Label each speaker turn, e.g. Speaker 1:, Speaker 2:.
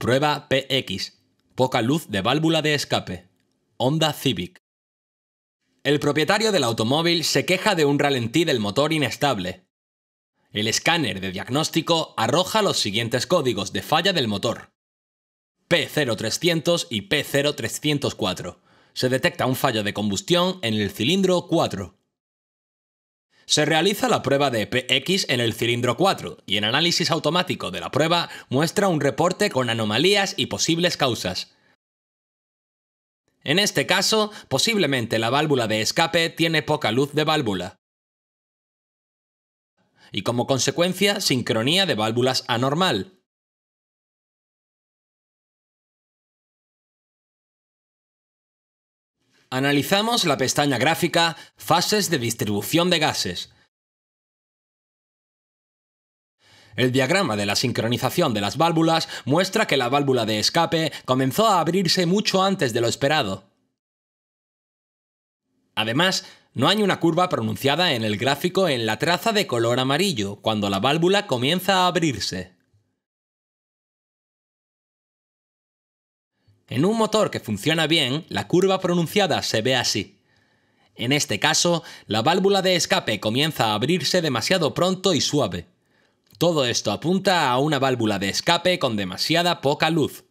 Speaker 1: Prueba PX. Poca luz de válvula de escape.
Speaker 2: Onda Civic. El propietario del automóvil se queja de un ralentí del motor inestable. El escáner de diagnóstico arroja los siguientes códigos de falla del motor. P0300 y P0304. Se detecta un fallo de combustión en el cilindro 4. Se realiza la prueba de PX en el cilindro 4 y el análisis automático de la prueba muestra un reporte con anomalías y posibles causas. En este caso, posiblemente la válvula de escape tiene poca luz de válvula
Speaker 1: y como consecuencia sincronía de válvulas anormal. Analizamos la pestaña gráfica Fases de distribución de gases.
Speaker 2: El diagrama de la sincronización de las válvulas muestra que la válvula de escape comenzó a abrirse mucho antes de lo esperado. Además, no hay una curva pronunciada en el gráfico en la traza de color amarillo, cuando la válvula comienza a abrirse. En un motor que funciona bien, la curva pronunciada se ve así. En este caso, la válvula de escape comienza a abrirse demasiado pronto y suave. Todo esto apunta a una válvula de escape
Speaker 1: con demasiada poca luz.